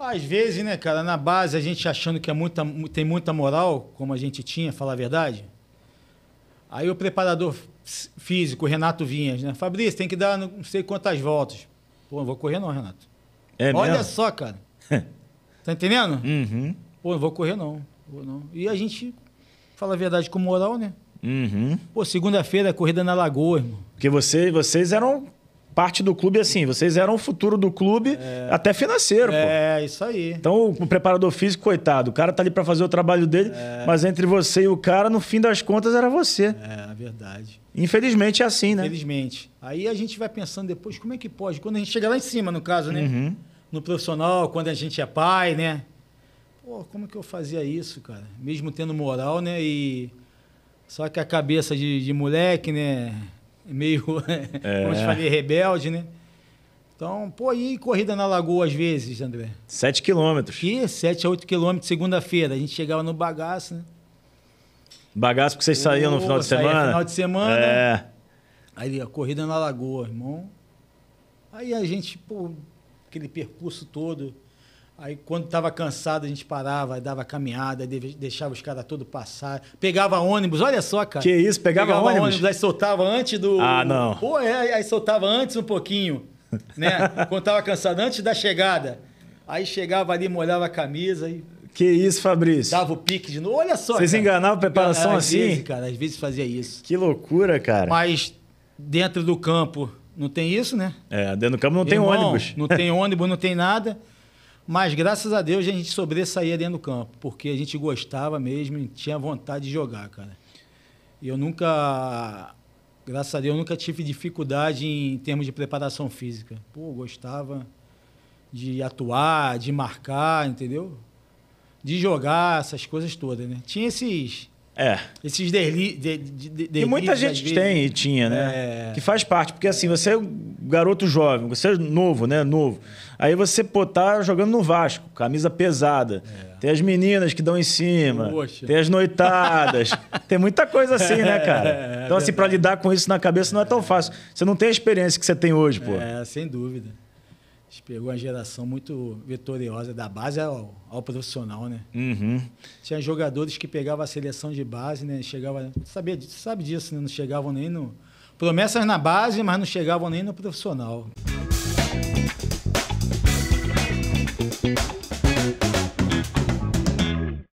Às vezes, né, cara, na base a gente achando que é muita, tem muita moral, como a gente tinha, falar a verdade. Aí o preparador físico, Renato Vinhas, né? Fabrício, tem que dar não sei quantas voltas. Pô, não vou correr não, Renato. É Olha mesmo? só, cara. tá entendendo? Uhum. Pô, não vou correr não. Vou não. E a gente fala a verdade com moral, né? Uhum. Pô, segunda-feira, corrida na Lagoa, irmão. Porque você, vocês eram parte do clube assim. Vocês eram o futuro do clube, é... até financeiro, é, isso aí. Então, o preparador físico, coitado, o cara tá ali para fazer o trabalho dele, é... mas entre você e o cara, no fim das contas, era você. É, é, verdade. Infelizmente é assim, né? Infelizmente. Aí a gente vai pensando depois, como é que pode? Quando a gente chega lá em cima, no caso, né? Uhum. No profissional, quando a gente é pai, né? Pô, como que eu fazia isso, cara? Mesmo tendo moral, né? E. Só que a cabeça de, de moleque, né? meio, é. como te falei, rebelde, né? Então, pô, e corrida na lagoa às vezes, André? Sete quilômetros. E sete a oito quilômetros, segunda-feira. A gente chegava no bagaço, né? Bagaço porque vocês pô, saíam no final de semana? no final de semana. É. Aí, a corrida na lagoa, irmão. Aí a gente, pô, aquele percurso todo Aí quando estava cansado, a gente parava, dava caminhada, deixava os caras todo passar. Pegava ônibus, olha só, cara. Que isso, pegava, pegava ônibus? ônibus? Aí soltava antes do. Ah, não. Pô, é, aí soltava antes um pouquinho, né? quando estava cansado, antes da chegada. Aí chegava ali, molhava a camisa e. Que isso, Fabrício. Dava o pique de novo. Olha só. Vocês cara. enganavam a preparação às assim? Vezes, cara, às vezes fazia isso. Que loucura, cara. Mas dentro do campo não tem isso, né? É, dentro do campo não Irmão, tem ônibus. Não tem ônibus, não tem nada. Mas graças a Deus a gente sobressaía dentro do campo, porque a gente gostava mesmo e tinha vontade de jogar, cara. E eu nunca, graças a Deus, eu nunca tive dificuldade em termos de preparação física. Pô, gostava de atuar, de marcar, entendeu? De jogar, essas coisas todas, né? Tinha esses é. Esses derli, de, de, de, e muita gente vezes... tem e tinha, né? É. Que faz parte, porque assim, você é um garoto jovem, você é novo, né? Novo. Aí você, pô, tá jogando no Vasco, camisa pesada. É. Tem as meninas que dão em cima, Poxa. tem as noitadas, tem muita coisa assim, né, é, cara? É então, assim, para lidar com isso na cabeça não é tão fácil. Você não tem a experiência que você tem hoje, pô. É, sem dúvida gente pegou uma geração muito vitoriosa da base ao, é ao é profissional, né? Uhum. Tinha jogadores que pegavam a seleção de base, né? Chegava, sabia, sabe disso, né? Não chegavam nem no promessas na base, mas não chegavam nem no profissional.